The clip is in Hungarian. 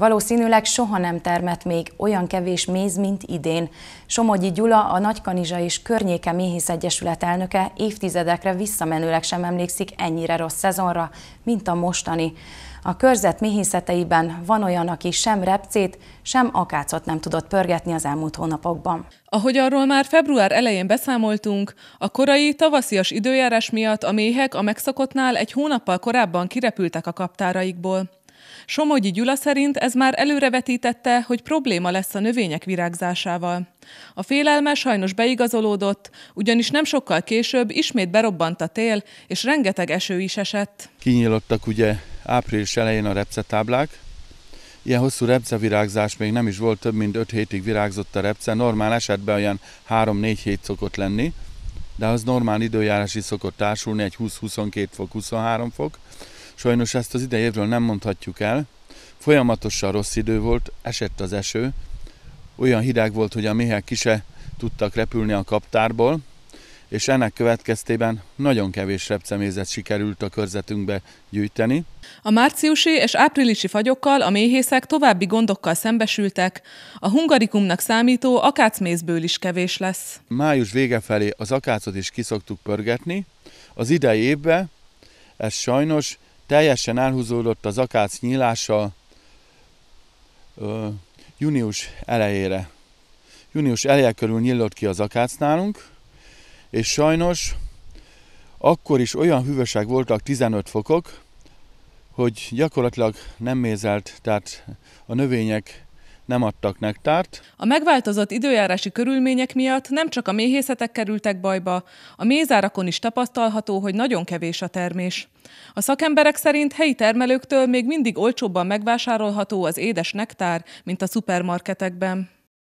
Valószínűleg soha nem termett még olyan kevés méz, mint idén. Somogyi Gyula, a Nagykanizsa és Környéke Méhész Egyesület elnöke évtizedekre visszamenőleg sem emlékszik ennyire rossz szezonra, mint a mostani. A körzet méhészeteiben van olyan, aki sem repcét, sem akácot nem tudott pörgetni az elmúlt hónapokban. Ahogy arról már február elején beszámoltunk, a korai, tavaszias időjárás miatt a méhek a megszokottnál egy hónappal korábban kirepültek a kaptáraikból. Somogyi Gyula szerint ez már előrevetítette, hogy probléma lesz a növények virágzásával. A félelme sajnos beigazolódott, ugyanis nem sokkal később ismét berobbant a tél, és rengeteg eső is esett. Kinyílottak ugye április elején a repcetáblák, Ilyen hosszú repcevirágzás még nem is volt, több mint 5 hétig virágzott a repce, normál esetben olyan 3-4 hét szokott lenni, de az normál időjárás is szokott társulni, egy 20-22 fok, 23 fok. Sajnos ezt az idejéről nem mondhatjuk el. Folyamatosan rossz idő volt, esett az eső, olyan hideg volt, hogy a méhek kise tudtak repülni a kaptárból, és ennek következtében nagyon kevés repcemézet sikerült a körzetünkbe gyűjteni. A márciusi és áprilisi fagyokkal a méhészek további gondokkal szembesültek, a hungarikumnak számító akácmézből is kevés lesz. Május vége felé az akácot is kiszoktuk pörgetni, az idei évben ez sajnos Teljesen elhúzódott az akác nyílása ö, június elejére. Június eleje körül nyílott ki az akác nálunk, és sajnos akkor is olyan hűvösek voltak 15 fokok, hogy gyakorlatilag nem mézelt, tehát a növények nem adtak nektárt. A megváltozott időjárási körülmények miatt nem csak a méhészetek kerültek bajba, a mézárakon is tapasztalható, hogy nagyon kevés a termés. A szakemberek szerint helyi termelőktől még mindig olcsóbban megvásárolható az édes nektár, mint a szupermarketekben.